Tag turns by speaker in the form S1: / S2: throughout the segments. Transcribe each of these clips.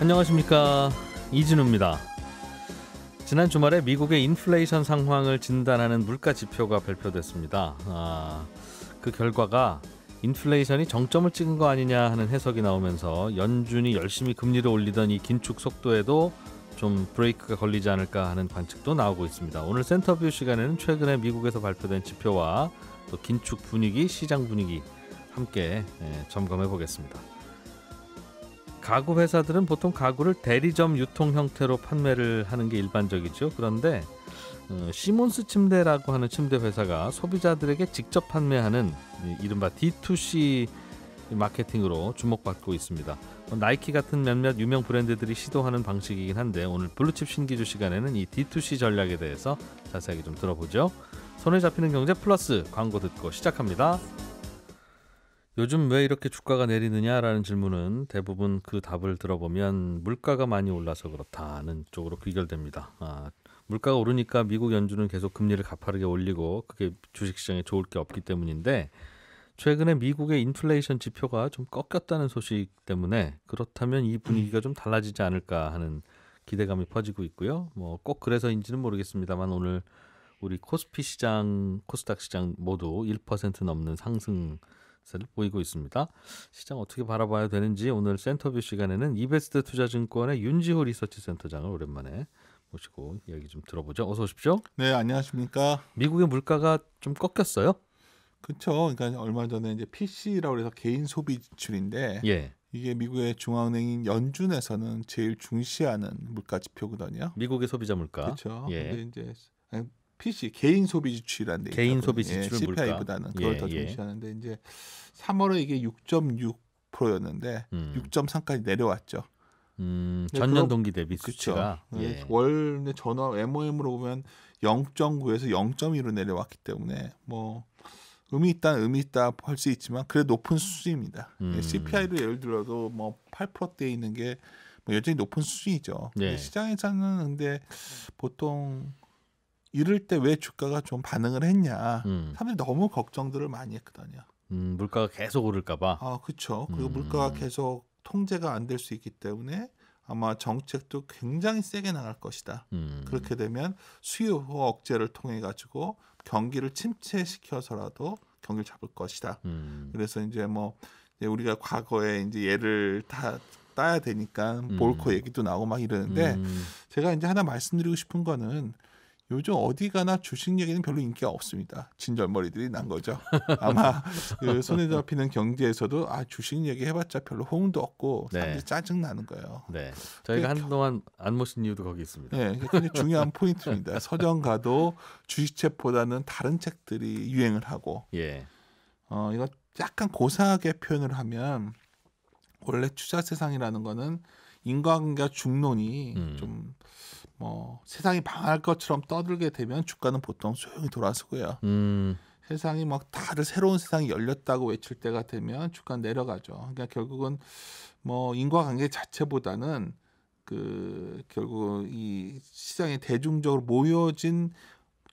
S1: 안녕하십니까 이진우입니다. 지난 주말에 미국의 인플레이션 상황을 진단하는 물가 지표가 발표됐습니다. 아, 그 결과가 인플레이션이 정점을 찍은 거 아니냐 하는 해석이 나오면서 연준이 열심히 금리를 올리던 이 긴축 속도에도 좀 브레이크가 걸리지 않을까 하는 관측도 나오고 있습니다. 오늘 센터뷰 시간에는 최근에 미국에서 발표된 지표와 또 긴축 분위기, 시장 분위기 함께 예, 점검해 보겠습니다. 가구 회사들은 보통 가구를 대리점 유통 형태로 판매를 하는 게 일반적이죠. 그런데 어, 시몬스 침대라고 하는 침대 회사가 소비자들에게 직접 판매하는 이른바 D2C 마케팅으로 주목받고 있습니다. 어, 나이키 같은 몇몇 유명 브랜드들이 시도하는 방식이긴 한데 오늘 블루칩 신기주 시간에는 이 D2C 전략에 대해서 자세하게 좀 들어보죠. 손에 잡히는 경제 플러스 광고 듣고 시작합니다. 요즘 왜 이렇게 주가가 내리느냐라는 질문은 대부분 그 답을 들어보면 물가가 많이 올라서 그렇다는 쪽으로 귀결됩니다. 아, 물가가 오르니까 미국 연준은 계속 금리를 가파르게 올리고 그게 주식시장에 좋을 게 없기 때문인데 최근에 미국의 인플레이션 지표가 좀 꺾였다는 소식 때문에 그렇다면 이 분위기가 좀 달라지지 않을까 하는 기대감이 퍼지고 있고요. 뭐 꼭 그래서인지는 모르겠습니다만 오늘 우리 코스피 시장, 코스닥 시장 모두 1% 넘는 상승 를 보이고 있습니다. 시장 어떻게 바라봐야 되는지 오늘 센터뷰 시간에는 이베스트 투자증권의 윤지호 리서치 센터장을 오랜만에 모시고 이야기 좀 들어보죠. 어서 오십시오.
S2: 네, 안녕하십니까. 미국의 물가가 좀 꺾였어요? 그렇죠. 그러니까 얼마 전에 이제 PC라고 해서 개인 소비 지출인데 예. 이게 미국의 중앙은행인 연준에서는 제일 중시하는 물가 지표거든요. 미국의 소비자 물가. 그렇죠. 예. 근데 이제 PC 개인 소비 지출이라는 데 개인 소비 지출 예, CPI보다는 그걸 예, 더 중시하는데 예. 이제 3월에 이게 6.6%였는데 음. 6.3까지 내려왔죠.
S1: 음, 네, 전년 동기 대비 수치가 네,
S2: 예. 월 전월 MOM으로 보면 0.9에서 0.1로 내려왔기 때문에 뭐 의미 있다 의미 있다 할 수 있지만 그래 높은 수준입니다. 예, 음. CPI로 예를 들어도 뭐 8%대 있는 게뭐 여전히 높은 수준이죠. 예. 시장에서는 근데 보통 이럴 때 왜 주가가 좀 반응을 했냐. 음. 사람들이 너무 걱정들을 많이 했거든요.
S1: 음, 물가가 계속 오를까봐.
S2: 아, 그렇죠. 그리고 음. 물가가 계속 통제가 안 될 수 있기 때문에 아마 정책도 굉장히 세게 나갈 것이다. 음. 그렇게 되면 수요 억제를 통해 가지고 경기를 침체시켜서라도 경기를 잡을 것이다. 음. 그래서 이제 뭐 이제 우리가 과거에 이제 예를 다 따야 되니까 음. 볼코 얘기도 나오고 막 이러는데 음. 제가 이제 하나 말씀드리고 싶은 거는 요즘 어디 가나 주식 얘기는 별로 인기가 없습니다. 진절머리들이 난 거죠. 아마 그 손에 잡히는 경제에서도 아 주식 얘기 해봤자 별로 호응도 없고 네. 사람들이 짜증 나는 거예요.
S1: 네. 저희가 그 한동안 안 모신 이유도 거기 있습니다. 네, 굉장히
S2: 중요한 포인트입니다. 서점 가도 주식책보다는 다른 책들이 유행을 하고. 예. 어 이거 약간 고상하게 표현을 하면 원래 투자 세상이라는 거는 인과관계 중론이 음. 좀뭐 세상이 망할 것처럼 떠들게 되면 주가는 보통 조용히 돌아서고요. 음. 세상이 막 다들 새로운 세상이 열렸다고 외칠 때가 되면 주가 내려가죠. 그러니까 결국은 뭐 인과관계 자체보다는 그 결국 이 시장에 대중적으로 모여진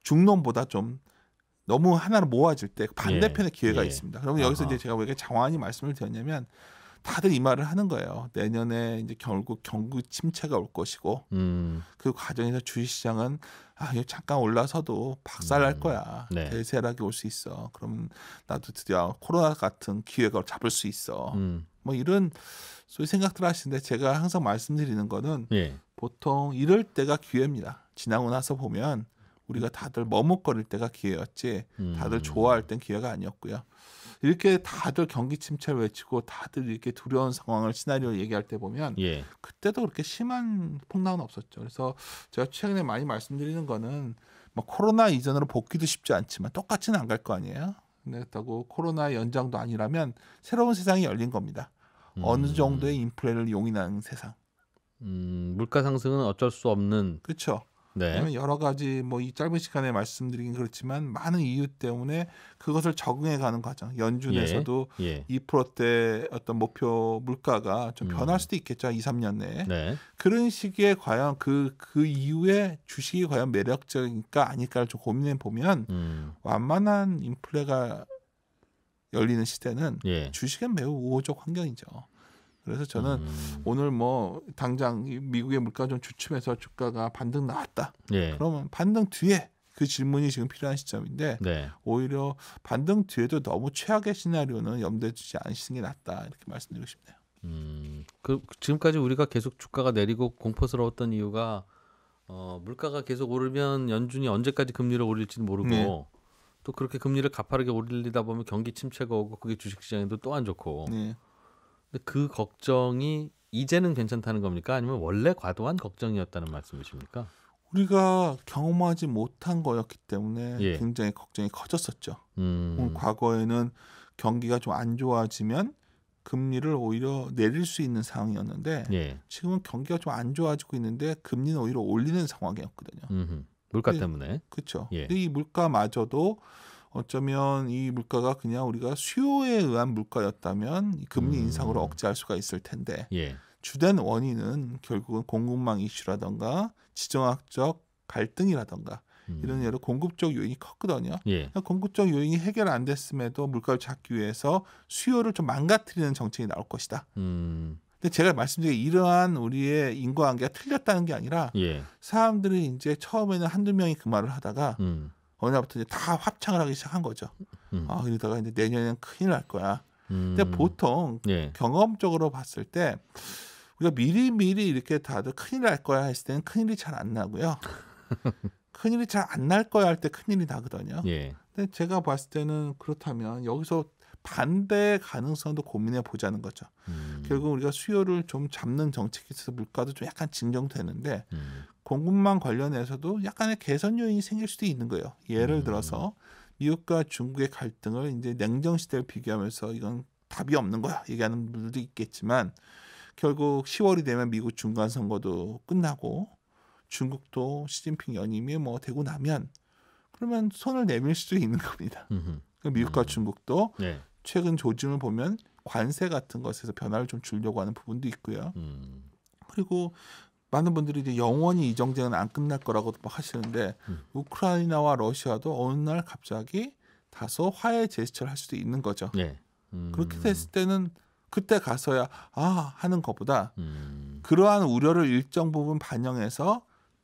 S2: 중론보다 좀 너무 하나로 모아질 때 예. 반대편의 기회가 예. 있습니다. 그러면 여기서 아하. 이제 제가 왜 장관이 말씀을 드렸냐면 다들 이 말을 하는 거예요. 내년에 이제 결국 경기 침체가 올 것이고 음. 그 과정에서 주식시장은 아 이거 잠깐 올라서도 박살날 음. 거야. 네. 대세락이 올 수 있어. 그럼 나도 드디어 코로나 같은 기회가 잡을 수 있어. 음. 뭐 이런 소위 생각들 하시는데 제가 항상 말씀드리는 거는 예. 보통 이럴 때가 기회입니다. 지나고 나서 보면 우리가 다들 머뭇거릴 때가 기회였지 음. 다들 좋아할 땐 기회가 아니었고요. 이렇게 다들 경기 침체를 외치고 다들 이렇게 두려운 상황을 시나리오를 얘기할 때 보면 예. 그때도 그렇게 심한 폭락은 없었죠. 그래서 제가 최근에 많이 말씀드리는 거는 뭐 코로나 이전으로 복귀도 쉽지 않지만 똑같이는 안 갈 거 아니에요. 네, 그렇다고 코로나 연장도 아니라면 새로운 세상이 열린 겁니다. 음. 어느 정도의 인플레를 용인하는 세상. 음, 물가 상승은 어쩔 수 없는 그렇죠. 네. 여러 가지 뭐 이 짧은 시간에 말씀드리긴 그렇지만 많은 이유 때문에 그것을 적응해가는 과정. 연준에서도 예. 예. 2%대 어떤 목표 물가가 좀 음. 변할 음. 수도 있겠죠. 2, 3년 내에. 네. 그런 시기에 과연 그그 그 이후에 주식이 과연 매력적일까 아닐까를 좀 고민해 보면 음. 완만한 인플레가 열리는 시대는 예. 주식은 매우 우호적 환경이죠. 그래서 저는 음. 오늘 뭐 당장 미국의 물가 좀 주춤해서 주가가 반등 나왔다. 예. 그러면 반등 뒤에 그 질문이 지금 필요한 시점인데 네. 오히려 반등 뒤에도 너무 최악의 시나리오는 염두에 두지 않으시는 게 낫다 이렇게 말씀드리고 싶네요.
S1: 음, 그 지금까지 우리가 계속 주가가 내리고 공포스러웠던 이유가 어, 물가가 계속 오르면 연준이 언제까지 금리를 올릴지는 모르고 네. 또 그렇게 금리를 가파르게 올리다 보면 경기 침체가 오고 그게 주식시장에도 또 안 좋고 네. 그 걱정이 이제는 괜찮다는 겁니까? 아니면 원래 과도한 걱정이었다는 말씀이십니까?
S2: 우리가 경험하지 못한 거였기 때문에 예. 굉장히 걱정이 커졌었죠. 음. 과거에는 경기가 좀 안 좋아지면 금리를 오히려 내릴 수 있는 상황이었는데 예. 지금은 경기가 좀 안 좋아지고 있는데 금리는 오히려 올리는 상황이었거든요.
S1: 음흠. 물가 네. 때문에.
S2: 그렇죠. 예. 이 물가마저도 어쩌면 이 물가가 그냥 우리가 수요에 의한 물가였다면 금리 음. 인상으로 억제할 수가 있을 텐데 예. 주된 원인은 결국은 공급망 이슈라던가 지정학적 갈등이라던가 음. 이런 여러 공급적 요인이 컸거든요. 예. 그러니까 공급적 요인이 해결 안 됐음에도 물가를 잡기 위해서 수요를 좀 망가뜨리는 정책이 나올 것이다.
S1: 음.
S2: 근데 제가 말씀드린 이러한 우리의 인과관계가 틀렸다는 게 아니라 예. 사람들이 이제 처음에는 한두 명이 그 말을 하다가 음. 어느 날부터 이제 다 합창을 하기 시작한 거죠. 음. 아 이러다가 이제 내년엔 큰일 날 거야. 음. 근데 보통 예. 경험적으로 봤을 때 우리가 미리 미리 이렇게 다들 큰일 날 거야 했을 때는 큰일이 잘 안 나고요. 큰일이 잘 안 날 거야 할 때 큰일이 나거든요. 예. 근데 제가 봤을 때는 그렇다면 여기서 반대 가능성도 고민해 보자는 거죠. 음. 결국 우리가 수요를 좀 잡는 정책에 있어서 물가도 좀 약간 진정되는데 음. 공급망 관련해서도 약간의 개선 요인이 생길 수도 있는 거예요. 예를 음. 들어서 미국과 중국의 갈등을 이제 냉정 시대를 비교하면서 이건 답이 없는 거야 얘기하는 분들도 있겠지만 결국 10월이 되면 미국 중간 선거도 끝나고 중국도 시진핑 연임이 뭐 되고 나면 그러면 손을 내밀 수도 있는 겁니다. 음흠. 미국과 음. 중국도 네. 최근 조짐을 보면 관세 같은 것에서 변화를 좀줄려고 하는 부분도 있고요. 음. 그리고 많은 분들이 이제 영원히 이 정쟁은 안 끝날 거라고 막 하시는데 음. 우크라이나와 러시아도 어느 날 갑자기 다소 화해 제스처를 할 수도 있는 거죠. 네. 음. 그렇게 됐을 때는 그때 가서야 아 하는 것보다 음. 그러한 우려를 일정 부분 반영해서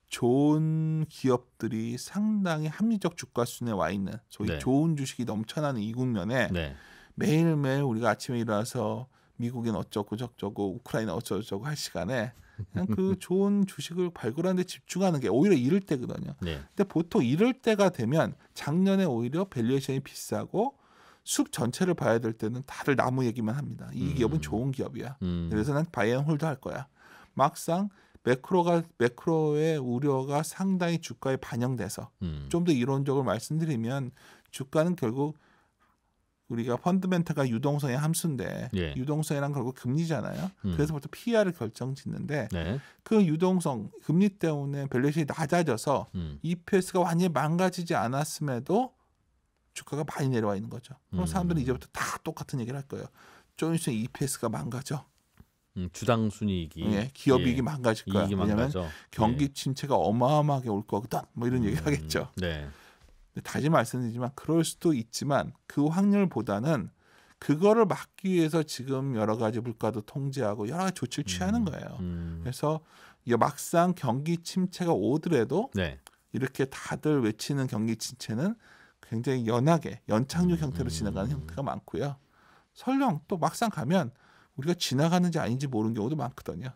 S2: 좋은 기업들이 상당히 합리적 주가 순에 와 있는 소위 네. 좋은 주식이 넘쳐나는 이 국면에 네. 매일매일 우리가 아침에 일어나서 미국인 어쩌고 저쩌고 우크라이나 어쩌고 저쩌고 할 시간에 그냥 그 좋은 주식을 발굴하는 데 집중하는 게 오히려 이럴 때거든요. 네. 근데 보통 이럴 때가 되면 작년에 오히려 밸류에이션이 비싸고 숲 전체를 봐야 될 때는 다들 나무 얘기만 합니다. 이 음. 기업은 좋은 기업이야. 음. 그래서 난 바이앤홀드 할 거야. 막상 매크로가 매크로의 우려가 상당히 주가에 반영돼서 음. 좀더 이론적으로 말씀드리면 주가는 결국 우리가 펀드멘트가 유동성의 함수인데 예. 유동성이란 결국 금리잖아요. 음. 그래서 부터 PR을 결정짓는데 네. 그 유동성 금리 때문에 밸류에이 낮아져서 음. EPS가 완전히 망가지지 않았음에도 주가가 많이 내려와 있는 거죠. 그럼 사람들은 음. 이제부터 다 똑같은 얘기를 할 거예요. 조금씩 EPS가 망가져.
S1: 음, 주당 순이익이 예, 기업 예. 이익이 예. 망가질 거야. 왜냐하면 망가져. 경기 예.
S2: 침체가 어마어마하게 올 거거든. 뭐 이런 음, 얘기를 하겠죠. 네. 다시 말씀드리지만 그럴 수도 있지만 그 확률보다는 그거를 막기 위해서 지금 여러 가지 물가도 통제하고 여러 가지 조치를 음, 취하는 거예요. 음. 그래서 막상 경기 침체가 오더라도 네. 이렇게 다들 외치는 경기 침체는 굉장히 연하게 연착륙 음, 형태로 음. 지나가는 형태가 많고요. 설령 또 막상 가면 우리가 지나가는지 아닌지 모르는 경우도 많거든요.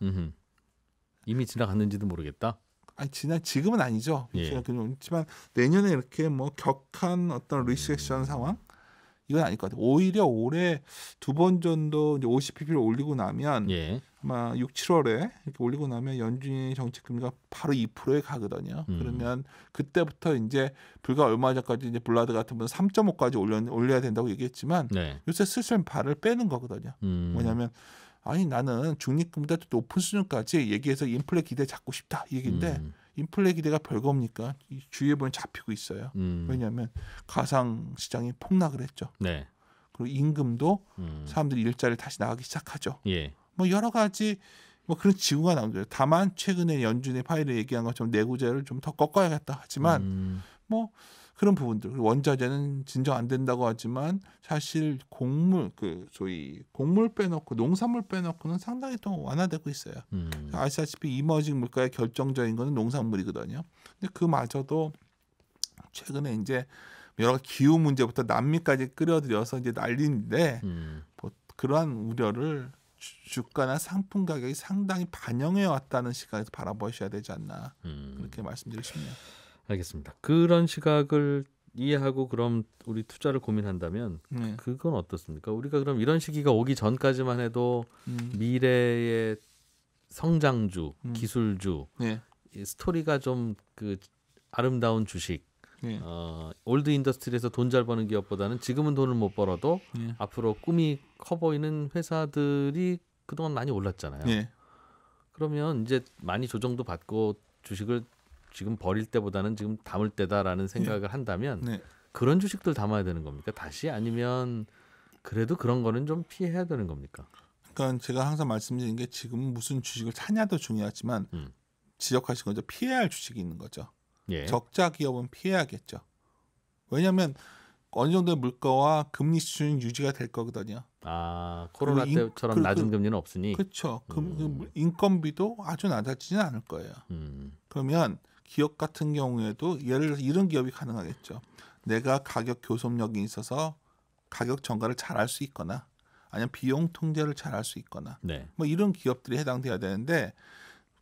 S2: 이미 지나갔는지도 모르겠다. 아니 지난 지금은 아니죠. 예. 그렇지만 내년에 이렇게 뭐 격한 어떤 리섹션 상황 이건 아닐 것 같아요. 오히려 올해 두 번 정도 이제 50pp를 올리고 나면 예. 아마 6, 7월에 이렇게 올리고 나면 연준이 정책 금리가 바로 2%에 가거든요. 음. 그러면 그때부터 이제 불과 얼마 전까지 이제 블라드 같은 분은 3.5까지 올려 올려야 된다고 얘기했지만 네. 요새 슬슬 발을 빼는 거거든요. 음. 뭐냐면 아니 나는 중립금보다 높은 수준까지 얘기해서 인플레 기대 잡고 싶다 얘기인데 음. 인플레 기대가 별거없니까 주위에 보면 잡히고 있어요. 음. 왜냐하면 가상 시장이 폭락을 했죠. 네. 그리고 임금도 음. 사람들이 일자리를 다시 나가기 시작하죠. 예. 뭐 여러 가지 뭐 그런 지구가 나온다 다만 최근에 연준의 파일을 얘기한 것처럼 내구재를 좀 더 꺾어야겠다 하지만 음. 뭐 그런 부분들 원자재는 진정 안 된다고 하지만 사실 곡물 그 소위 곡물 빼놓고 농산물 빼놓고는 상당히 또 완화되고 있어요. 음. 아시다시피 이머징 물가의 결정적인 거는 농산물이거든요. 근데 그마저도 최근에 이제 여러 기후 문제부터 남미까지 끌어들여서 이제 난리인데 음. 뭐 그러한 우려를 주가나 상품 가격이 상당히 반영해 왔다는 시각에서 바라보셔야 되지 않나 음. 그렇게 말씀드리고 싶네요. 알겠습니다. 그런
S1: 시각을 이해하고 그럼 우리 투자를 고민한다면 네. 그건 어떻습니까? 우리가 그럼 이런 시기가 오기 전까지만 해도 음. 미래의 성장주, 음. 기술주, 네. 이 스토리가 좀 그 아름다운 주식, 네. 어, 올드 인더스트리에서 돈 잘 버는 기업보다는 지금은 돈을 못 벌어도 네. 앞으로 꿈이 커 보이는 회사들이 그동안 많이 올랐잖아요. 네. 그러면 이제 많이 조정도 받고 주식을 지금 버릴 때보다는 지금 담을 때다라는 생각을 네. 한다면 네. 그런 주식들 담아야 되는 겁니까? 다시 아니면 그래도
S2: 그런 거는 좀 피해야 되는 겁니까? 그러니까 제가 항상 말씀드리는 게 지금 무슨 주식을 사냐도 중요하지만 음. 지적하신 거죠. 피해야 할 주식이 있는 거죠. 예. 적자 기업은 피해야겠죠. 왜냐하면 어느 정도의 물가와 금리 수준 유지가 될 거거든요. 아 코로나 때처럼 인, 그, 낮은 그, 금리는 없으니 그렇죠. 음. 인건비도 아주 낮아지지 않을 거예요. 음. 그러면 기업 같은 경우에도 예를 들어서 이런 기업이 가능하겠죠. 내가 가격 교섭력이 있어서 가격 정가를잘 할 수 있거나 아니면 비용 통제를 잘 할 수 있거나 네. 뭐 이런 기업들이 해당돼야 되는데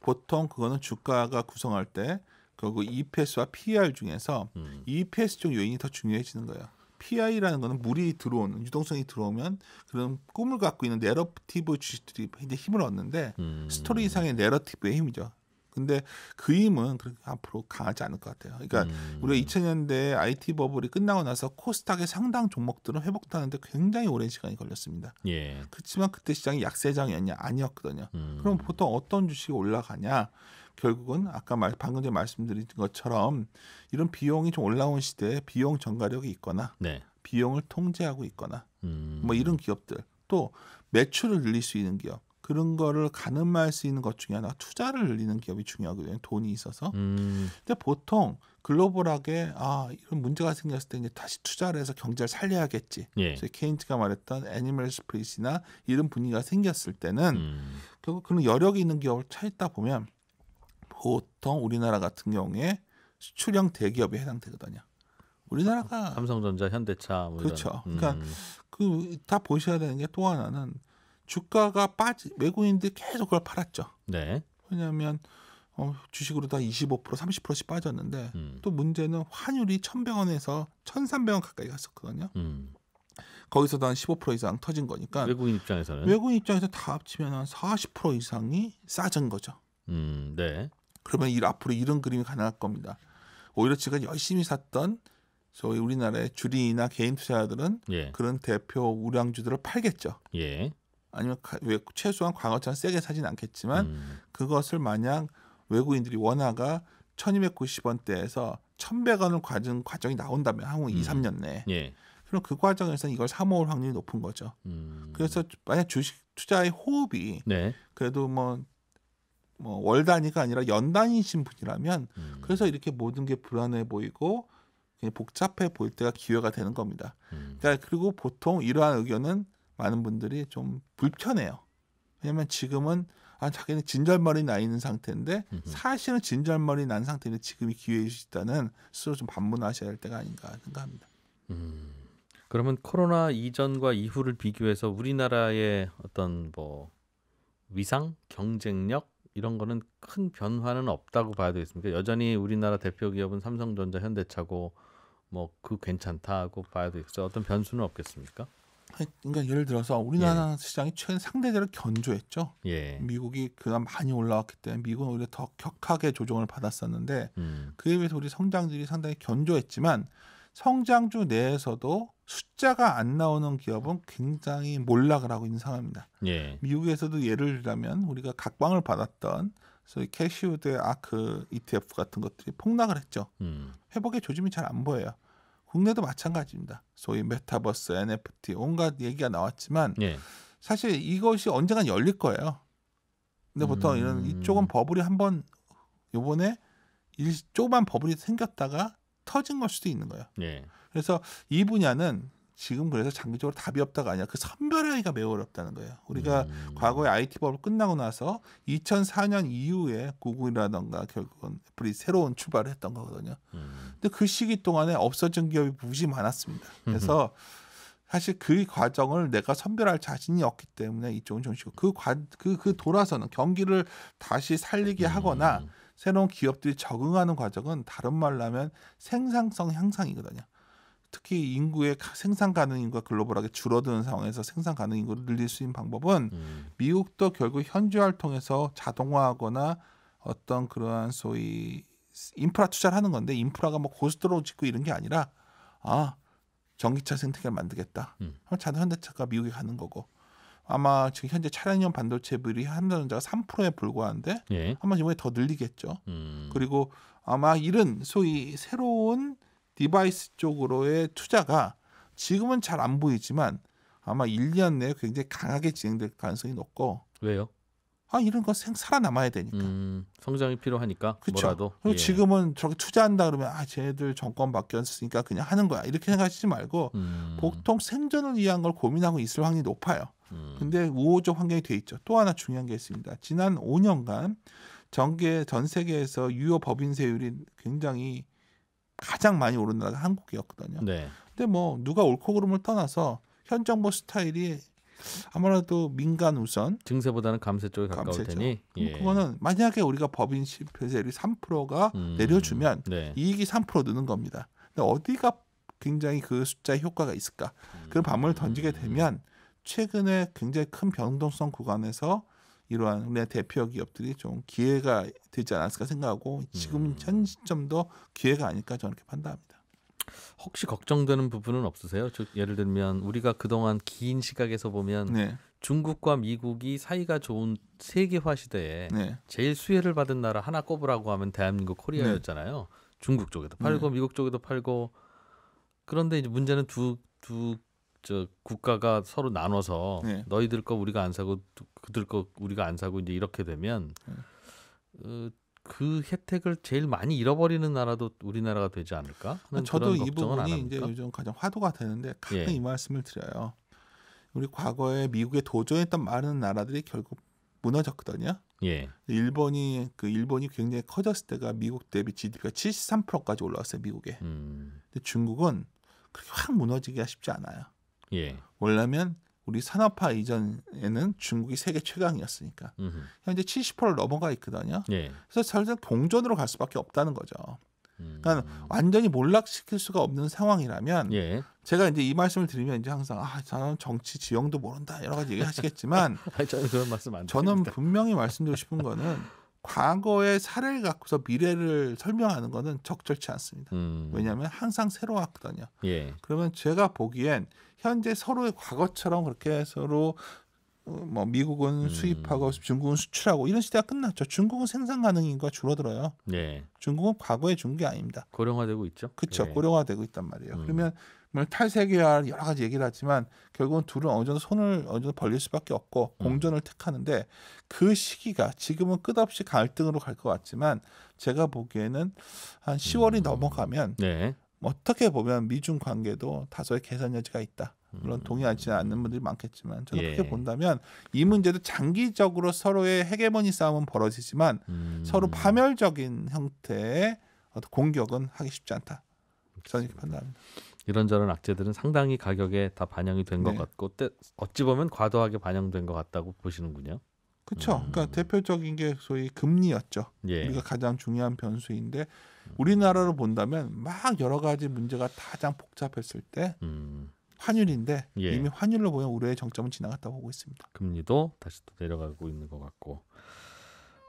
S2: 보통 그거는 주가가 구성할 때 그리고 EPS와 PER 중에서 음. EPS 쪽 요인이 더 중요해지는 거예요. PI라는 거는 물이 들어오는 유동성이 들어오면 그런 꿈을 갖고 있는 내러티브 주식들이 굉장 힘을 얻는데 음. 스토리 이상의 내러티브의 힘이죠. 근데 그 힘은 그렇게 앞으로 강하지 않을 것 같아요. 그러니까 음. 우리가 2000년대 IT 버블이 끝나고 나서 코스닥의 상당 종목들은 회복하는데 굉장히 오랜 시간이 걸렸습니다. 예. 그렇지만 그때 시장이 약세장이었냐 아니었거든요. 음. 그럼 보통 어떤 주식이 올라가냐? 결국은 아까 말 방금 전에 말씀드린 것처럼 이런 비용이 좀 올라온 시대에 비용 전가력이 있거나 네. 비용을 통제하고 있거나 음. 뭐 이런 기업들 또 매출을 늘릴 수 있는 기업 그런 거를 가늠할 수 있는 것 중에 하나가 투자를 늘리는 기업이 중요하거든요. 돈이 있어서. 음. 근데 보통 글로벌하게 아 이런 문제가 생겼을 때 이제 다시 투자를 해서 경제를 살려야겠지. 예. 그래서 케인트가 말했던 애니멀 스프릿이나 이런 분위기가 생겼을 때는 음. 결국 그런 여력이 있는 기업을 찾다 보면 보통 우리나라 같은 경우에 수출형 대기업에 해당되거든요. 우리나라가
S1: 삼성전자, 현대차 뭐 그렇죠. 음. 그러니까
S2: 그 다 보셔야 되는 게 또 하나는 주가가 빠지 외국인들이 계속 그걸 팔았죠. 네. 왜냐하면 어, 주식으로 다25% 30%씩 빠졌는데 음. 또 문제는 환율이 1,100원에서 1,300원 가까이 갔었거든요. 음. 거기서도 한 15% 이상 터진 거니까 외국인 입장에서는 외국인 입장에서 다 합치면 한 40% 이상이 싸진 거죠. 음, 네. 그러면 일, 앞으로 이런 그림이 가능할 겁니다. 오히려 제가 열심히 샀던 저희 우리나라의 주린이나 개인 투자자들은 예. 그런 대표 우량주들을 팔겠죠. 예. 아니면 왜 최소한 광어처럼 세게 사진 않겠지만 음. 그것을 만약 외국인들이 원화가 천이백구십 원대에서 천백 원을 가진 과정이 나온다면 한국 이삼년 음. 내. 예. 그럼 그 과정에서 이걸 사모을 확률이 높은 거죠. 음. 그래서 만약 주식 투자의 호흡이 네. 그래도 뭐, 뭐월 단위가 아니라 연 단위이신 분이라면 음. 그래서 이렇게 모든 게 불안해 보이고 복잡해 보일 때가 기회가 되는 겁니다. 음. 그러니까 그리고 보통 이러한 의견은 많은 분들이 좀 불편해요. 왜냐면 지금은 아 자기는 진절머리 나 있는 상태인데 사실은 진절머리 난 상태인데 지금이 기회일 수 있다는 스스로 좀 반문하셔야 할 때가 아닌가 생각합니다. 음,
S1: 그러면 코로나 이전과 이후를 비교해서 우리나라의 어떤 뭐 위상, 경쟁력 이런 거는 큰 변화는 없다고 봐야 되겠습니까? 여전히 우리나라 대표 기업은 삼성전자, 현대차고 뭐 그 괜찮다고 봐야 되겠어요. 어떤 변수는 없겠습니까?
S2: 그러니까 예를 들어서 우리나라 예. 시장이 최근 상대적으로 견조했죠. 예. 미국이 그간 많이 올라왔기 때문에 미국은 오히려 더 격하게 조정을 받았었는데 음. 그에 비해서 우리 성장들이 상당히 견조했지만 성장주 내에서도 숫자가 안 나오는 기업은 굉장히 몰락을 하고 있는 상황입니다. 예. 미국에서도 예를 들자면 우리가 각광을 받았던 소위 캐시우드 아크 그 ETF 같은 것들이 폭락을 했죠. 음. 회복의 조짐이 잘 안 보여요. 국내도 마찬가지입니다. 소위 메타버스, NFT 온갖 얘기가 나왔지만 예. 사실 이것이 언젠간 열릴 거예요. 근데 보통 이런 음. 이쪽은 버블이 한번 요번에 조그만 버블이 생겼다가 터진 걸 수도 있는 거예요. 예. 그래서 이 분야는 지금 그래서 장기적으로 답이 없다가 아니라 그 선별하기가 매우 어렵다는 거예요. 우리가 음. 과거에 IT 법을 끝나고 나서 2004년 이후에 구글이라던가 결국은 애플이 새로운 출발을 했던 거거든요. 음. 근데 그 시기 동안에 없어진 기업이 무지 많았습니다. 그래서 사실 그 과정을 내가 선별할 자신이 없기 때문에 이쪽은 정식으 그, 과, 그, 그 돌아서는 경기를 다시 살리게 음. 하거나 새로운 기업들이 적응하는 과정은 다른 말로 하면 생산성 향상이거든요. 특히 인구의 생산 가능 인구가 글로벌하게 줄어드는 상황에서 생산 가능 인구를 늘릴 수 있는 방법은 음. 미국도 결국 현지화를 통해서 자동화하거나 어떤 그러한 소위 인프라 투자를 하는 건데 인프라가 뭐 고스도로 짓고 이런 게 아니라 아 전기차 생태계를 만들겠다. 음. 자동 현대차가 미국에 가는 거고 아마 지금 현재 차량용 반도체비율이 한전자가 3%에 불과한데 예. 아마 이번에 더 늘리겠죠. 음. 그리고 아마 이런 소위 새로운 디바이스 쪽으로의 투자가 지금은 잘 안 보이지만 아마 1, 2년 내에 굉장히 강하게 진행될 가능성이 높고 왜요? 아 이런 거 생, 살아남아야 되니까 음,
S1: 성장이 필요하니까 그쵸? 뭐라도 그리고 예.
S2: 지금은 저렇게 투자한다 그러면 아 쟤네들 정권 바뀌었으니까 그냥 하는 거야 이렇게 생각하시지 말고 음. 보통 생존을 위한 걸 고민하고 있을 확률이 높아요 음. 근데 우호적 환경이 돼 있죠 또 하나 중요한 게 있습니다 지난 5년간 전계 전 세계에서 유효 법인세율이 굉장히 가장 많이 오른 나라가 한국이었거든요. 네. 근데 뭐 누가 옳고 그름을 떠나서 현 정부 스타일이 아무래도 민간 우선 증세보다는 감세 쪽에 가까울 감세죠. 테니 예. 그거는 만약에 우리가 법인 세율이 3%가 음, 내려주면 네. 이익이 3% 느는 겁니다. 근데 어디가 굉장히 그 숫자에 효과가 있을까? 음, 그런 반문을 던지게 음. 되면 최근에 굉장히 큰 변동성 구간에서 이러한 우리나라 대표 기업들이 좀 기회가 되지 않았을까 생각하고 지금 음. 현 시점도 기회가 아닐까 저는 이렇게 판단합니다.
S1: 혹시 걱정되는 부분은 없으세요? 예를 들면 우리가 그동안 긴 시각에서 보면 네. 중국과 미국이 사이가 좋은 세계화 시대에 네. 제일 수혜를 받은 나라 하나 꼽으라고 하면 대한민국 코리아였잖아요. 네. 중국 쪽에도 팔고 네. 미국 쪽에도 팔고 그런데 이제 문제는 두두 저 국가가 서로 나눠서 네. 너희들 거 우리가 안 사고 그들 거 우리가 안 사고 이제 이렇게 되면 네. 어, 그 혜택을 제일 많이 잃어버리는 나라도 우리나라가 되지 않을까? 그러니까 저도 이 부분이 이제 요즘 가장
S2: 화두가 되는데 가끔 예. 이 말씀을 드려요. 우리 과거에 미국에 도전했던 많은 나라들이 결국 무너졌거든요. 예. 일본이 그 일본이 굉장히 커졌을 때가 미국 대비 GDP가 73%까지 올라왔어요 미국에. 음. 근데 중국은 그렇게 확 무너지기가 쉽지 않아요. 예. 왜냐면 우리 산업화 이전에는 중국이 세계 최강이었으니까 음흠. 현재 70%를 넘어가 있거든요. 예. 그래서 사실상 동전으로갈 수밖에 없다는 거죠. 음. 그러니까 완전히 몰락시킬 수가 없는 상황이라면 예. 제가 이제 이 말씀을 드리면 이제 항상 아 저는 정치 지형도 모른다 여러 가지 얘기하시겠지만 저는 그런 말씀 안 저는 분명히 말씀드리고 싶은 거는 과거의 사례를 갖고서 미래를 설명하는 것은 적절치 않습니다. 음. 왜냐하면 항상 새로웠거든요. 예. 그러면 제가 보기엔 현재 서로의 과거처럼 그렇게 서로 어, 뭐 미국은 음. 수입하고 중국은 수출하고 이런 시대가 끝났죠. 중국은 생산 가능인가 줄어들어요. 예. 중국은 과거에 준게 아닙니다. 고령화되고 있죠. 그렇죠. 예. 고령화되고 있단 말이에요. 음. 그러면 탈세계화 여러 가지 얘기를 하지만 결국은 둘은 어느 정도 손을 어느 정도 벌릴 수밖에 없고 음. 공존을 택하는데 그 시기가 지금은 끝없이 갈등으로 갈 것 같지만 제가 보기에는 한 10월이 음. 넘어가면 네. 어떻게 보면 미중 관계도 다소의 개선 여지가 있다. 물론 음. 동의하지 않는 분들이 많겠지만 저는 예. 그렇게 본다면 이 문제도 장기적으로 서로의 헤게머니 싸움은 벌어지지만 음. 서로 파멸적인 형태의 공격은 하기 쉽지 않다. 저는 이렇게 판단합니다.
S1: 이런저런 악재들은 상당히 가격에 다 반영이 된것 네. 같고 때, 어찌 보면 과도하게 반영된 것 같다고 보시는군요.
S2: 그렇죠. 음. 그러니까 대표적인 게 소위 금리였죠. 예. 우리가 가장 중요한 변수인데 우리나라로 본다면 막 여러 가지 문제가 가장 복잡했을 때 음. 환율인데 예. 이미 환율로 보면 올해의 정점은 지나갔다 고 보고 있습니다.
S1: 금리도 다시 또 내려가고 있는 것 같고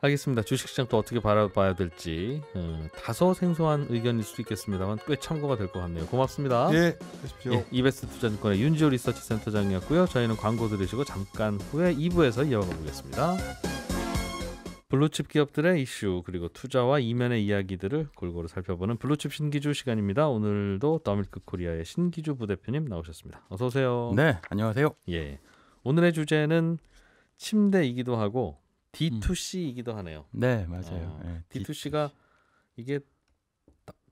S1: 알겠습니다. 주식시장 또 어떻게 바라봐야 될지 음, 다소 생소한 의견일 수도 있겠습니다만 꽤 참고가 될 것 같네요. 고맙습니다. 예, 하십시오. 예, 이베스트 투자증권의 윤지호 리서치센터장이었고요. 저희는 광고 들으시고 잠깐 후에 2부에서 이어가 보겠습니다. 블루칩 기업들의 이슈 그리고 투자와 이면의 이야기들을 골고루 살펴보는 블루칩 신기주 시간입니다. 오늘도 더밀크 코리아의 신기주 부대표님 나오셨습니다. 어서 오세요. 네, 안녕하세요. 예. 오늘의 주제는 침대이기도 하고 음. D2C이기도 하네요. 네, 맞아요. 아, 네, D2C가 D2C. 이게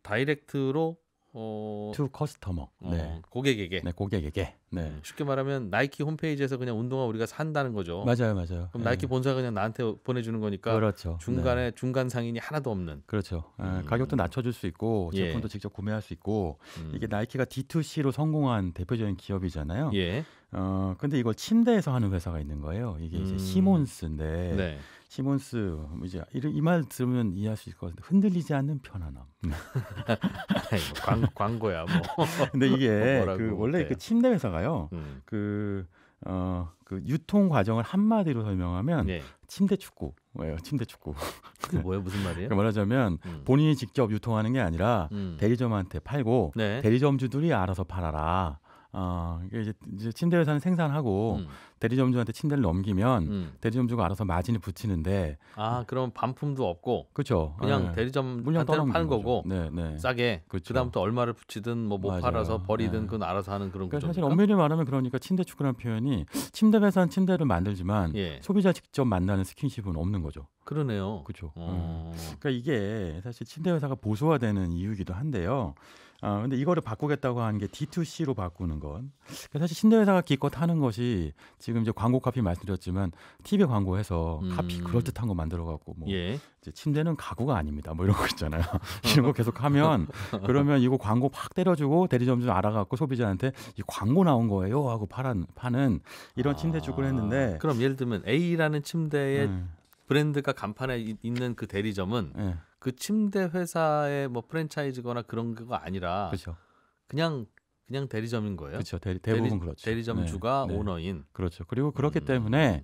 S1: 다이렉트로 어, 투 커스터머. 어, 네. 고객에게.
S3: 네, 고객에게. 네. 음,
S1: 쉽게 말하면 나이키 홈페이지에서 그냥 운동화 우리가 산다는 거죠. 맞아요, 맞아요. 그럼 네. 나이키 본사가 그냥 나한테 보내주는 거니까. 그렇죠. 중간에 네. 중간 상인이 하나도 없는.
S3: 그렇죠. 아, 음. 가격도 낮춰줄 수 있고 예. 제품도 예. 직접 구매할 수 있고 음. 이게 나이키가 D2C로 성공한 대표적인 기업이잖아요. 예. 어 근데 이걸 침대에서 하는 회사가 있는 거예요. 이게 이제 음. 시몬스인데 네. 시몬스 뭐 이제 이 말 들으면 이해할 수 있을 것 같은데 흔들리지 않는 편안함. 뭐 광, 고야 뭐. 근데 이게 뭐 그 원래 네. 그 침대 회사가요. 음. 그 어, 그 유통 과정을 한마디로 설명하면 네. 침대 축구예요. 뭐 침대 축구. 그게 뭐예요? 무슨 말이에요? 그 말하자면 음. 본인이 직접 유통하는 게 아니라 음. 대리점한테 팔고 네. 대리점주들이 알아서 팔아라. 어, 이제 이제, 침대회사는 생산하고 음. 대리점주한테 침대를 넘기면 음. 대리점주가 알아서 마진을 붙이는데
S1: 아 그럼 반품도 없고 그렇죠 그냥 네. 대리점 물량 파는 거고 네, 네. 싸게 그렇죠. 그다음부터 얼마를 붙이든 뭐 못 팔아서 버리든 네. 그건 알아서 하는 그런 그러니까 거죠 그러니까 사실 엄밀히
S3: 말하면 그러니까 침대 축구라는 표현이 침대 회사는 침대를 만들지만 예. 소비자 직접 만나는 스킨십은 없는 거죠 그러네요 그렇죠 어. 음. 그러니까 이게 사실 침대 회사가 보수화되는 이유이기도 한데요. 아, 근데 이거를 바꾸겠다고 하는 게 D2C로 바꾸는 건 그러니까 사실 신대회사가 기껏 하는 것이 지금 이제 광고 카피 말씀드렸지만 TV 광고해서 음. 카피 그럴듯한 거 만들어갖고 뭐 예. 이제 침대는 가구가 아닙니다 뭐 이런 거 있잖아요 이런 거 계속 하면 그러면 이거 광고 팍 때려주고 대리점 좀 알아갖고 소비자한테 이 광고 나온 거예요 하고 파란 파는 이런 아. 침대 축을 했는데
S1: 그럼 예를 들면 A라는 침대의 네. 브랜드가 간판에 있는 그 대리점은 네. 그 침대 회사의 뭐 프랜차이즈거나 그런 거가 아니라 그렇죠. 그냥 그냥 대리점인 거예요. 그렇죠. 대리, 대부분 대리, 그렇죠. 대리점 네, 주가 네. 오너인.
S3: 그렇죠. 그리고 그렇기 음. 때문에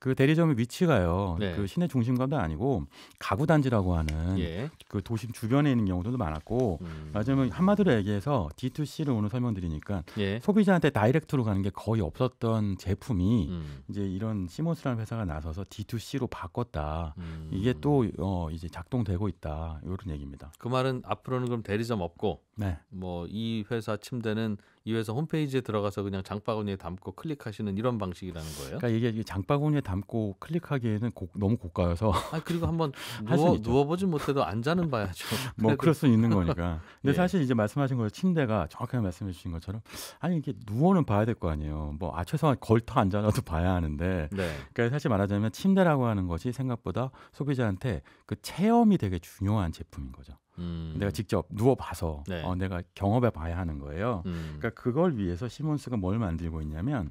S3: 그 대리점의 위치가요. 네. 그 시내 중심가도 아니고 가구 단지라고 하는 예. 그 도심 주변에 있는 경우도 많았고 음. 마지막 한마디로 얘기해서 D2C를 오늘 설명드리니까 예. 소비자한테 다이렉트로 가는 게 거의 없었던 제품이 음. 이제 이런 시모스라는 회사가 나서서 D2C로 바꿨다. 음. 이게 또 어, 이제 작동되고 있다. 이런 얘기입니다.
S1: 그 말은 앞으로는 그럼 대리점 없고 네. 뭐 이 회사 침대는 이제는 이 회사 홈페이지에 들어가서 그냥 장바구니에 담고 클릭하시는 이런 방식이라는 거예요. 그러니까
S3: 이게 장바구니에 담고 클릭하기에는 고, 너무 고가여서. 아
S1: 그리고 한번 누워 누워보지 못해도 앉아는 봐야죠. 뭐 그럴 수 있는 거니까. 근데 예.
S3: 사실 이제 말씀하신 거 침대가 정확하게 말씀해 주신 것처럼 아니 이게 누워는 봐야 될 거 아니에요. 뭐 아 최소한 걸터 앉아라도 봐야 하는데. 네. 그러니까 사실 말하자면 침대라고 하는 것이 생각보다 소비자한테 그 체험이 되게 중요한 제품인 거죠. 음. 내가 직접 누워봐서 네. 어, 내가 경험해봐야 하는 거예요. 음. 그러니까 그걸 위해서 시몬스가 뭘 만들고 있냐면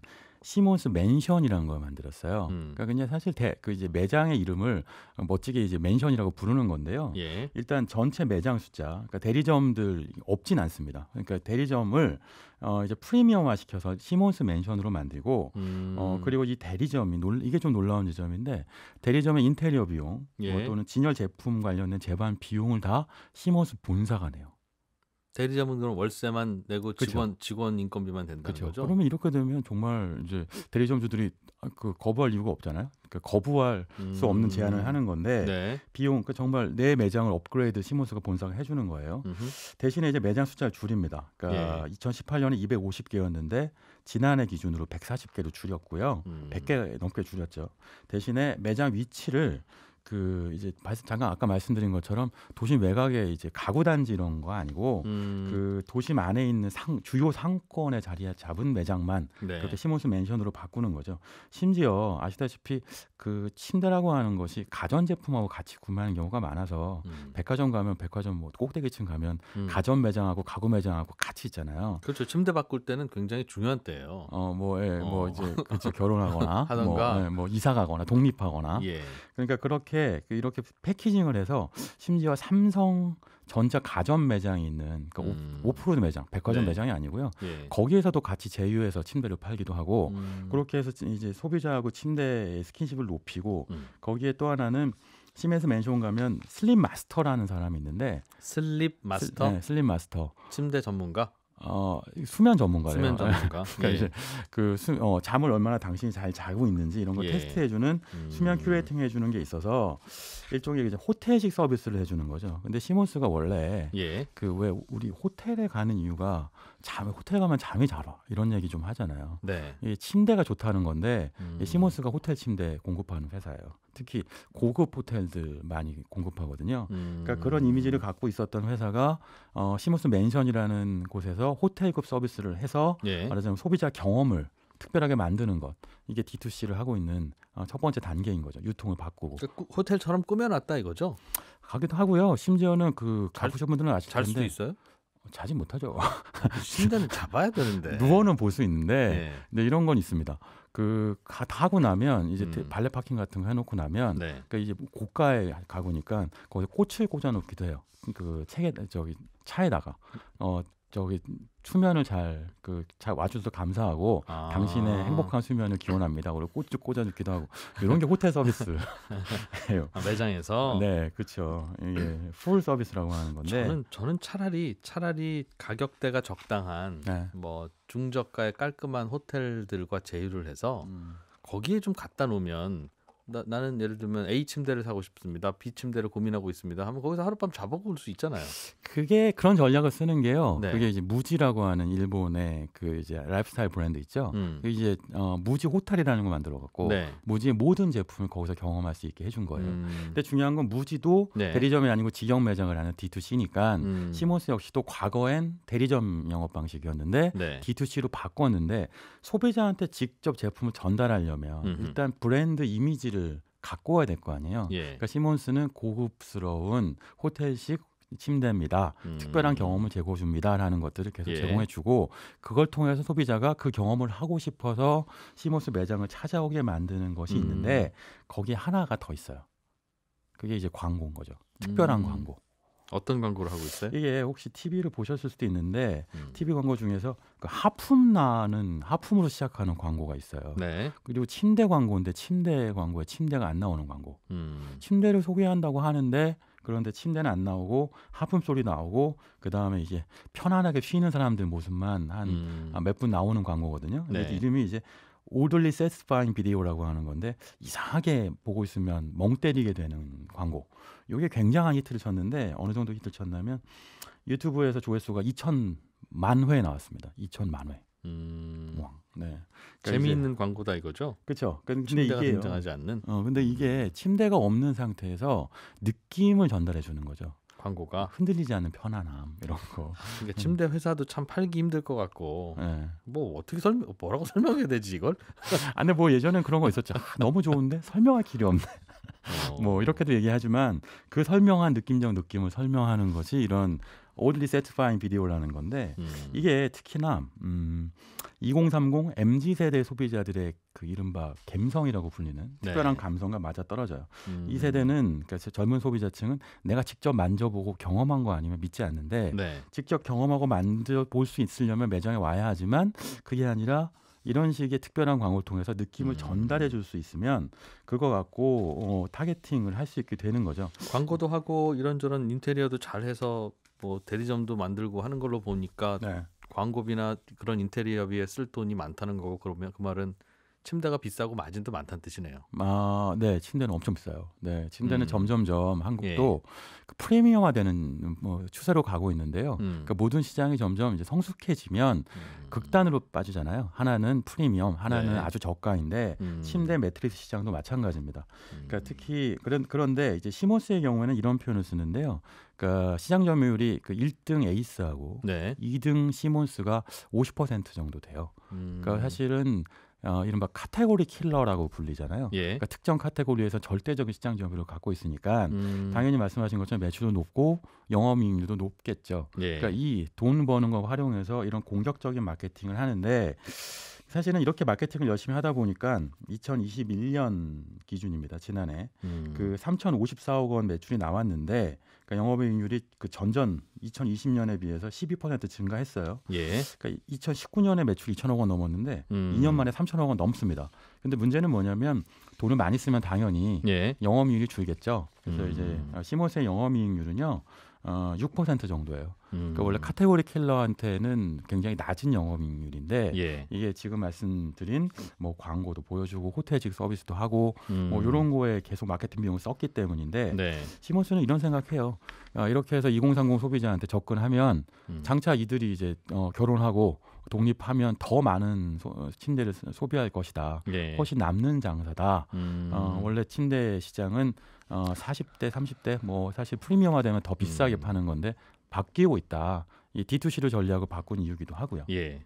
S3: 시몬스 맨션이라는 걸 만들었어요. 음. 그러니까 그냥 사실 대, 그 이제 매장의 이름을 멋지게 이제 맨션이라고 부르는 건데요. 예. 일단 전체 매장 숫자, 그러니까 대리점들 없진 않습니다. 그러니까 대리점을 어 이제 프리미엄화 시켜서 시몬스 맨션으로 만들고 음. 어 그리고 이 대리점이 놀, 이게 좀 놀라운 지점인데 대리점의 인테리어 비용 뭐 예. 뭐 또는 진열 제품 관련된 재반 비용을 다 시몬스 본사가 내요.
S1: 대리점은 그럼 월세만 내고 그쵸. 직원 직원 인건비만 된다는 그쵸. 거죠. 그러면
S3: 이렇게 되면 정말 이제 대리점주들이 그 거부할 이유가 없잖아요. 그까 그러니까 거부할 음. 수 없는 음. 제안을 하는 건데 네. 비용 그까 그러니까 정말 내 매장을 업그레이드 시몬스가 본사가 해주는 거예요. 음흠. 대신에 이제 매장 숫자를 줄입니다. 그러니까 예. 2018년에 250개였는데 지난해 기준으로 140개로 줄였고요. 음. 100개 넘게 줄였죠. 대신에 매장 위치를 그 이제 잠깐 아까 말씀드린 것처럼 도심 외곽에 이제 가구 단지 이런 거 아니고 음. 그 도심 안에 있는 상, 주요 상권의 자리에 잡은 매장만 네. 그렇게 시몬스 맨션으로 바꾸는 거죠. 심지어 아시다시피 그 침대라고 하는 것이 가전 제품하고 같이 구매하는 경우가 많아서 음. 백화점 가면 백화점 뭐 꼭대기층 가면 음. 가전 매장하고 가구 매장하고 같이 있잖아요.
S1: 그렇죠. 침대 바꿀 때는 굉장히 중요한 때예요.
S3: 어뭐뭐 예, 어. 뭐, 예, 뭐 어. 이제 그렇죠. 결혼하거나 뭐, 예, 뭐 이사 가거나 독립하거나 예. 그러니까 그렇게 이렇게 그 이렇게 패키징을 해서 심지어 삼성 전자 가전 매장이 있는 그러니까 음. 오프로드 매장, 백화점 네. 매장이 아니고요. 예. 거기에서도 같이 제휴해서 침대를 팔기도 하고 음. 그렇게 해서 이제 소비자하고 침대의 스킨십을 높이고 음. 거기에 또 하나는 심해서 맨션 가면 슬립 마스터라는 사람이 있는데 슬립 마스터, 스, 네, 슬립 마스터 침대 전문가 어, 수면 전문가예요. 수면 전문가. 그러니까 예. 이제 그 수, 어, 잠을 얼마나 당신이 잘 자고 있는지 이런 걸 예. 테스트해주는 음. 수면 큐레이팅 해주는 게 있어서 일종의 이제 호텔식 서비스를 해주는 거죠. 근데 시몬스가 원래 예. 그 왜 우리 호텔에 가는 이유가 잠 호텔 가면 잠이 잘 와. 이런 얘기 좀 하잖아요. 네. 이 침대가 좋다는 건데 음. 시몬스가 호텔 침대 공급하는 회사예요. 특히 고급 호텔들 많이 공급하거든요. 음. 그러니까 그런 음. 이미지를 갖고 있었던 회사가 어, 시몬스 맨션이라는 곳에서 호텔급 서비스를 해서 예. 말하자면 소비자 경험을 특별하게 만드는 것 이게 D2C를 하고 있는 어, 첫 번째 단계인 거죠. 유통을 바꾸고 그러니까 호텔처럼 꾸며놨다 이거죠. 가기도 하고요. 심지어는 그 가보신 분들은 아실 잘 텐데 잘수 있어요. 자지 못하죠. 심장을 잡아야 되는데 누워는 볼 수 있는데 네. 예. 근데 이런 건 있습니다. 그 다 하고 나면 이제 음. 발레 파킹 같은 거 해놓고 나면 네. 그러니까 이제 뭐 고가에 가구니까 거기 꽃을 꽂아놓기도 해요. 그 책에 저기 차에다가 어 저기 수면을 잘 그잘 그, 와주셔서 감사하고 아. 당신의 행복한 수면을 기원합니다. 그리고 꽃쭉 꽂아주기도 하고 이런 게 호텔 서비스예요.
S1: 아, 매장에서
S3: 네 그렇죠. 이풀 서비스라고 하는 건데 저는
S1: 저는 차라리 차라리 가격대가 적당한 네. 뭐 중저가의 깔끔한 호텔들과 제휴를 해서 음. 거기에 좀 갖다 놓으면 나, 나는 예를 들면 A 침대를 사고 싶습니다. B 침대를 고민하고 있습니다. 하면 거기서 하룻밤 잡아볼 수 있잖아요.
S3: 그게 그런 전략을 쓰는 게요. 네. 그게 이제 무지라고 하는 일본의 그 이제 라이프스타일 브랜드 있죠. 음. 이제 어, 무지 호텔이라는 걸 만들어 갖고 네. 무지의 모든 제품을 거기서 경험할 수 있게 해준 거예요. 음. 근데 중요한 건 무지도 네. 대리점이 아니고 직영 매장을 하는 D2C니까 음. 시몬스 역시도 과거엔 대리점 영업 방식이었는데 D2C로 바꿨는데 소비자한테 직접 제품을 전달하려면 음흠. 일단 브랜드 이미지를 침대를 갖고 와야 될 거 아니에요. 예. 그러니까 시몬스는 고급스러운 호텔식 침대입니다. 음. 특별한 경험을 제공해 줍니다라는 것들을 계속 예. 제공해 주고 그걸 통해서 소비자가 그 경험을 하고 싶어서 시몬스 매장을 찾아오게 만드는 것이 음. 있는데 거기에 하나가 더 있어요. 그게 이제 광고인 거죠. 특별한 음. 광고. 어떤 광고를 하고 있어요? 이게 혹시 TV를 보셨을 수도 있는데 음. TV 광고 중에서 그 하품 나는 하품으로 시작하는 광고가 있어요. 네. 그리고 침대 광고인데 침대 광고에 침대가 안 나오는 광고. 음. 침대를 소개한다고 하는데 그런데 침대는 안 나오고 하품 소리 나오고 그 다음에 이제 편안하게 쉬는 사람들 모습만 한 몇분 음. 아, 나오는 광고거든요. 네. 이름이 이제 오돌리 세스파인 비디오라고 하는 건데 이상하게 보고 있으면 멍 때리게 되는 광고. 이게 굉장한 히트를 쳤는데 어느 정도 히트를 쳤냐면 유튜브에서 조회수가 2천만 회 나왔습니다. 2천만 회.
S1: 음. 왕.
S3: 네. 그러니까 재미있는 이제, 광고다 이거죠. 그렇죠. 그러니까 근데 이게 등장하지 않는. 어, 근데 이게 침대가 없는 상태에서 느낌을 전달해 주는 거죠. 광고가 흔들리지 않는 편안함 이런 거. 아, 그러니까 침대
S1: 회사도 참 팔기 힘들 것 같고. 네. 뭐 어떻게 설명 뭐라고 설명해야 되지 이걸? 안에 아, 뭐 예전엔 그런 거 있었죠. 아, 너무 좋은데 설명할
S3: 길이 없네. 어. 뭐 이렇게도 얘기하지만 그 설명한 느낌적 느낌을 설명하는 것이 이런 Oddly s a t i s 라는 건데 음. 이게 특히나 음, 2030 MZ 세대 소비자들의 그 이른바 감성이라고 불리는 네. 특별한 감성과 맞아 떨어져요. 음. 이 세대는 그러니까 젊은 소비자층은 내가 직접 만져보고 경험한 거 아니면 믿지 않는데 네. 직접 경험하고 만져 볼수 있으려면 매장에 와야 하지만 그게 아니라 이런 식의 특별한 광고를 통해서
S1: 느낌을 음. 전달해 줄 수 있으면 그거 갖고 어, 타겟팅을 할 수 있게 되는 거죠. 광고도 하고 이런저런 인테리어도 잘 해서 뭐 대리점도 만들고 하는 걸로 보니까 네. 광고비나 그런 인테리어비에 쓸 돈이 많다는 거고 그러면 그 말은 침대가 비싸고 마진도 많다는 뜻이네요.
S3: 아, 네, 침대는 엄청 비싸요. 네, 침대는 음. 점점점 한국도 예. 그 프리미엄화되는 뭐 추세로 가고 있는데요. 음. 그러니까 모든 시장이 점점 이제 성숙해지면 음. 극단으로 빠지잖아요. 하나는 프리미엄, 하나는 네. 아주 저가인데 음. 침대 매트리스 시장도 마찬가지입니다. 그러니까 음. 특히 그런 그런데 이제 시몬스의 경우에는 이런 표현을 쓰는데요. 그러니까 시장 점유율이 그 1등 에이스하고 네. 2등 시몬스가 50% 정도 돼요. 그러니까 음. 사실은 어, 이른바 카테고리 킬러라고 불리잖아요. 예. 그러니까 특정 카테고리에서 절대적인 시장 점유율을 갖고 있으니까 음. 당연히 말씀하신 것처럼 매출도 높고 영업이익률도 높겠죠. 예. 그러니까 이 돈 버는 거 활용해서 이런 공격적인 마케팅을 하는데 사실은 이렇게 마케팅을 열심히 하다 보니까 2021년 기준입니다. 지난해 음. 그 3,054억 원 매출이 나왔는데 그러니까 영업이익률이 그 전전 2020년에 비해서 12% 증가했어요. 예. 그러니까 2019년에 매출이 2천억 원 넘었는데 음. 2년 만에 3천억 원 넘습니다. 근데 문제는 뭐냐면 돈을 많이 쓰면 당연히 예. 영업이익이 줄겠죠. 그래서 음. 이제 시모스의 영업이익률은요. 어, 6% 정도예요. 그러니까 원래 음. 카테고리 킬러한테는 굉장히 낮은 영업익률인데 예. 이게 지금 말씀드린 뭐 광고도 보여주고 호텔직 서비스도 하고 뭐 음. 뭐 이런 거에 계속 마케팅 비용을 썼기 때문인데 네. 시몬스는 이런 생각해요. 아, 이렇게 해서 2030 소비자한테 접근하면 음. 장차 이들이 이제 어, 결혼하고 독립하면 더 많은 소, 침대를 소비할 것이다. 예. 훨씬 남는 장사다. 음. 어, 원래 침대 시장은 어, 40대, 30대 뭐 사실 프리미엄화되면 더 비싸게 음. 파는 건데 바뀌고 있다. 이 D2C를 전략을 바꾼 이유기도 하고요.
S1: 예.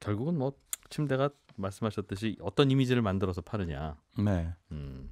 S1: 결국은 뭐 침대가 말씀하셨듯이 어떤 이미지를 만들어서 파느냐. 네. 음.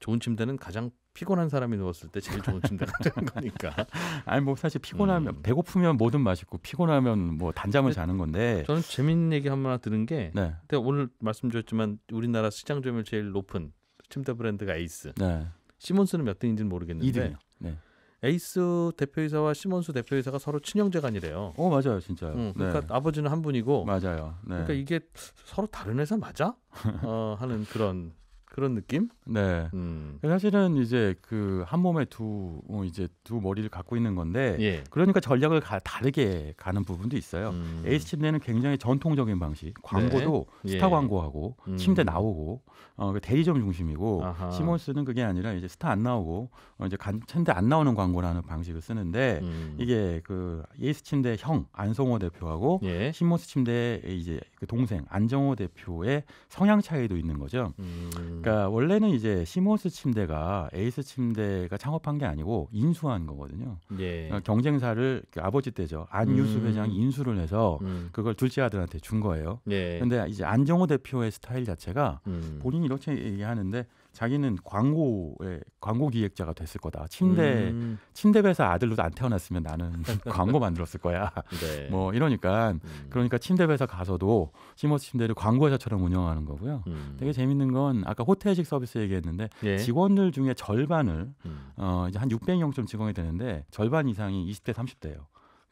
S1: 좋은 침대는 가장 피곤한 사람이 누웠을 때 제일 좋은 침대가 되는 거니까. 아니 뭐 사실 피곤하면 음. 배고프면 뭐든 맛있고 피곤하면 뭐 단잠을 자는 건데. 저는 재밌는 얘기 하번 드는 게, 네. 내가 오늘 말씀드렸지만 우리나라 시장 점유율 제일 높은 침대 브랜드가 에이스. 네. 시몬스는 몇 등인지는 모르겠는데. 2등 네. 에이스 대표이사와 시몬스 대표이사가 서로 친형제간이래요. 어 맞아요, 진짜요. 응, 그러니까 네. 아버지는 한 분이고 맞아요. 네. 그러니까 이게 서로 다른 회사 맞아?
S3: 어, 하는 그런 그런 느낌? 네. 음. 사실은 이제 그 한 몸에 두 어, 이제 두 머리를 갖고 있는 건데 예. 그러니까 전략을 가, 다르게 가는 부분도 있어요. 음. 에이스 침대는 굉장히 전통적인 방식. 광고도 네. 예. 스타 예. 광고하고 음. 침대 나오고 어, 그 대리점 중심이고 아하. 시몬스는 그게 아니라 이제 스타 안 나오고 어, 이제 간, 침대 안 나오는 광고라는 방식을 쓰는데 음. 이게 그 에이스 침대 형 안성호 대표하고 예. 시몬스 침대의 이제 그 동생 안정호 대표의 성향 차이도 있는 거죠. 음. 그러니까 원래는 이제 시모스 침대가 에이스 침대가 창업한 게 아니고 인수한 거거든요. 예. 그러니까 경쟁사를 그 아버지 때죠 안유수 음. 회장이 인수를 해서 음. 그걸 둘째 아들한테 준 거예요. 그런데 예. 이제 안정호 대표의 스타일 자체가 음. 본인이 이렇게 얘기하는데 자기는 광고에 광고 기획자가 됐을 거다. 침대 음. 침대 회사 아들로 안 태어났으면 나는 광고 만들었을 거야. 네. 뭐 이러니까 음. 그러니까 침대 회사 가서도 시머스 침대를 광고 회사처럼 운영하는 거고요. 음. 되게 재밌는 건 아까 호텔식 서비스 얘기했는데 예. 직원들 중에 절반을 음. 어 이제 한 600명 쯤 직원이 되는데 절반 이상이 20대 30대예요.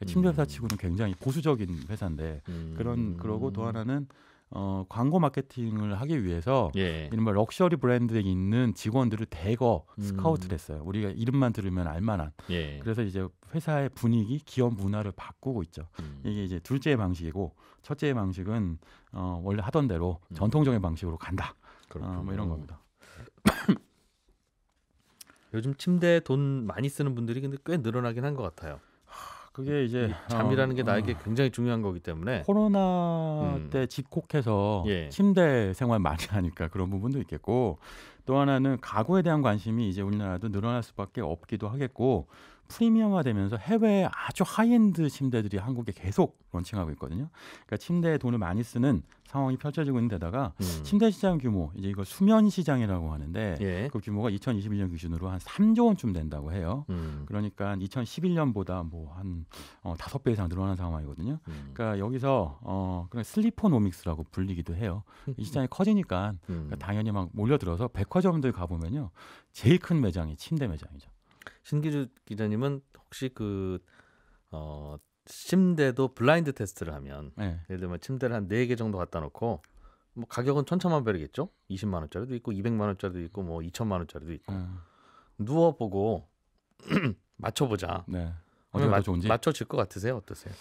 S3: 음. 침대 회사 치고는 굉장히 보수적인 회사인데 그런 그러고 음. 또 하나는 어, 광고 마케팅을 하기 위해서 예. 이른바 럭셔리 브랜드에 있는 직원들을 대거 음. 스카우트를 했어요. 우리가 이름만 들으면 알만한. 예. 그래서 이제 회사의 분위기, 기업 문화를 바꾸고 있죠. 음. 이게 이제 둘째 방식이고 첫째 방식은 어, 원래 하던 대로 음. 전통적인 방식으로 간다.
S1: 그렇군요. 어, 뭐 이런 겁니다. 요즘 침대에 돈 많이 쓰는 분들이 근데 꽤 늘어나긴 한 것 같아요. 그게 이제 어, 잠이라는 게 어. 나에게 굉장히 중요한 거기 때문에
S3: 코로나 음.
S1: 때 집콕해서 예.
S3: 침대 생활 많이 하니까 그런 부분도 있겠고 또 하나는 가구에 대한 관심이 이제 우리나라도 늘어날 수밖에 없기도 하겠고 프리미엄화되면서 해외 아주 하이엔드 침대들이 한국에 계속 런칭하고 있거든요. 그러니까 침대에 돈을 많이 쓰는 상황이 펼쳐지고 있는 데다가 음. 침대 시장 규모 이제 이거 수면 시장이라고 하는데 예. 그 규모가 2021년 기준으로 한 3조 원쯤 된다고 해요. 음. 그러니까 2011년보다 뭐한 어, 5배 이상 늘어난 상황이거든요. 음. 그러니까 여기서 어, 그런 슬리퍼노믹스라고 불리기도 해요. 이 시장이 커지니까 음. 그러니까 당연히 막 몰려들어서 백화점들 가보면요. 제일 큰 매장이 침대 매장이죠.
S1: 신기주 기자님은 혹시 그 어, 침대도 블라인드 테스트를 하면 네. 예를 들면 침대를 한네개 정도 갖다 놓고 뭐 가격은 천차만별이겠죠. 20만 원짜리도 있고 200만 원짜리도 있고 뭐 2천만 원짜리도 있고 음. 누워 보고 맞춰 보자. 네. 네. 어디 맞, 좋은지 맞춰질 것 같으세요? 어떠세요?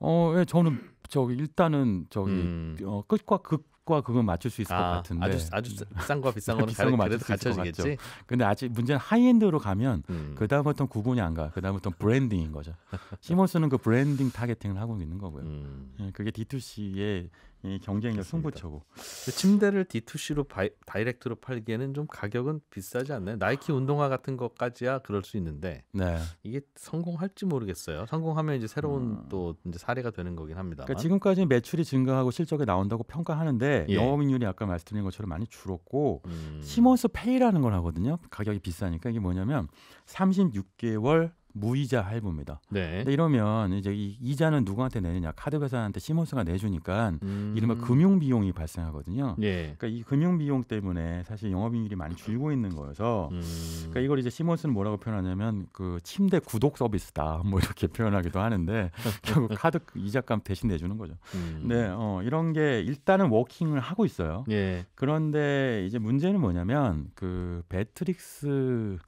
S1: 어, 예,
S3: 저는 저기 일단은 저기 음. 어, 끝과 극 과그건 맞출 수 있을 아, 것 같은데 아주
S1: 아주 싼거 비싼 거는 비싼 거 맞출 수 있을 것 같죠.
S3: 근데 아직 문제는 하이엔드로 가면 음. 그 다음부터는 구분이 안 가. 그 다음부터는 브랜딩인 거죠. 시몬스는 그 브랜딩 타겟팅을 하고 있는 거고요.
S1: 음. 예, 그게 D2C의 이 경쟁력 승부처고. 그 침대를 D2C로 바이, 다이렉트로 팔기에는 좀 가격은 비싸지 않나요? 나이키 운동화 같은 것까지야 그럴 수 있는데 네. 이게 성공할지 모르겠어요. 성공하면 이제 새로운 음. 또 이제 사례가 되는 거긴 합니다. 그러니까 지금까지
S3: 매출이 증가하고 실적이 나온다고 평가하는데 예. 영업이익률이 아까 말씀드린 것처럼 많이 줄었고 음. 시몬스 페이라는 걸 하거든요. 가격이 비싸니까 이게 뭐냐면 36개월 무이자 할부입니다. 네. 근데 이러면 이제 이 이자는 누구한테 내느냐? 카드 회사한테 시몬스가 내주니까 음. 이른바 금융 비용이 발생하거든요. 네. 그러니까 이 금융 비용 때문에 사실 영업이익률이 많이 줄고 있는 거여서 음. 그러니까 이걸 이제 시몬스는 뭐라고 표현하냐면 그 침대 구독 서비스다 뭐 이렇게 표현하기도 하는데 결국 카드 이자값 대신 내주는 거죠. 음. 네, 어, 이런 게 일단은 워킹을 하고 있어요. 네. 그런데 이제 문제는 뭐냐면 그 배트릭스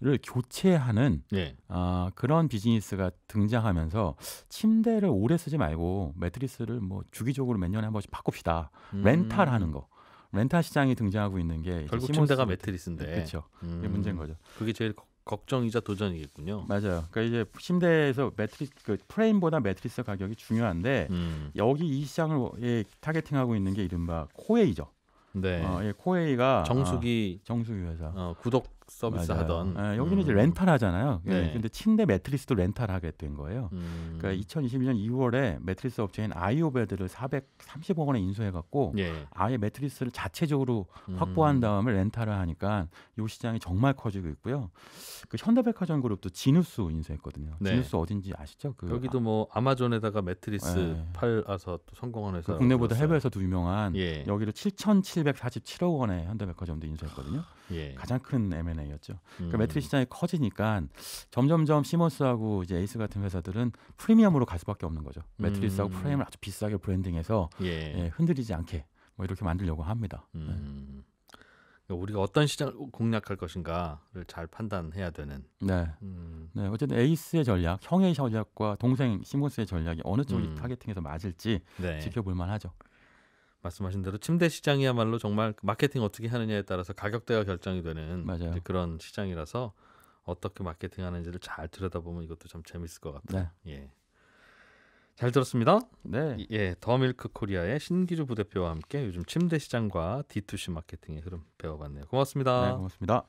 S3: 를 교체하는 네. 아, 그런 비즈니스가 등장하면서 침대를 오래 쓰지 말고 매트리스를 뭐 주기적으로 몇 년에 한 번씩 바꿉시다. 음. 렌탈하는 거. 렌탈 시장이 등장하고 있는 게 결국 침대가 매트리스인데 그렇죠. 음. 이게 문제인 거죠.
S1: 그게 제일 걱정이자 도전이겠군요.
S3: 맞아요. 그러니까 이제 침대에서 매트리스 그 프레임보다 매트리스 가격이 중요한데 음. 여기 이 시장을 예, 타겟팅하고 있는 게 이른바 코웨이죠. 네. 어, 예, 코웨이가 정수기
S1: 아, 정수기 회사. 어, 구독 서비스 맞아요. 하던 아, 여기는 음. 이제
S3: 렌탈 하잖아요. 예, 네. 근데 침대 매트리스도 렌탈하게 된 거예요. 음. 그러니까 2021년 2월에 매트리스 업체인 아이오베드를 430억 원에 인수해 갖고 예. 아예 매트리스를 자체적으로 음. 확보한 다음에 렌탈을 하니까 요 시장이 정말 커지고 있고요. 그 현대백화점 그룹도 지누스 인수했거든요. 네. 지누스 어딘지 아시죠? 그
S1: 여기도 뭐 아마존에다가 매트리스 네. 예. 팔아서 또 성공한 회사 그 국내보다 해외에서
S3: 도 유명한 예. 여기를 7,747억 원에 현대백화점도 인수했거든요. 예. 가장 큰 M&A였죠. 그러니까 음. 매트리 시장이 커지니까 점점점 시몬스하고 이제 에이스 같은 회사들은 프리미엄으로 갈 수밖에 없는 거죠. 매트리스하고 음. 프레임을 아주 비싸게 브랜딩해서 예. 예, 흔들리지 않게 뭐 이렇게 만들려고 합니다. 음. 네.
S1: 그러니까 우리가 어떤 시장을 공략할 것인가를 잘 판단해야 되는.
S3: 네. 음. 네. 어쨌든 에이스의 전략, 형의 전략과 동생 시몬스의 전략이 어느 쪽이 음.
S1: 타겟팅해서 맞을지 네. 지켜볼 만하죠. 말씀하신 대로 침대 시장이야말로 정말 그 마케팅 어떻게 하느냐에 따라서 가격대가 결정이 되는 그런 시장이라서 어떻게 마케팅하는지를 잘 들여다보면 이것도 참 재밌을 것 같아요. 네. 예. 잘 들었습니다. 네. 예, 더 밀크 코리아의 신기주 부대표와 함께 요즘 침대 시장과 D2C 마케팅의 흐름 배워봤네요. 고맙습니다. 네, 고맙습니다.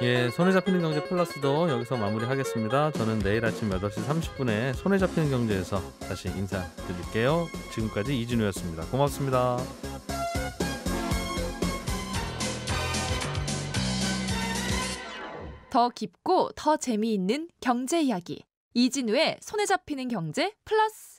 S1: 예, 손에 잡히는 경제 플러스도 여기서 마무리하겠습니다. 저는 내일 아침 8시 30분에 손에 잡히는 경제에서 다시 인사드릴게요. 지금까지 이진우였습니다. 고맙습니다. 더 깊고 더 재미있는 경제 이야기. 이진우의 손에 잡히는 경제 플러스.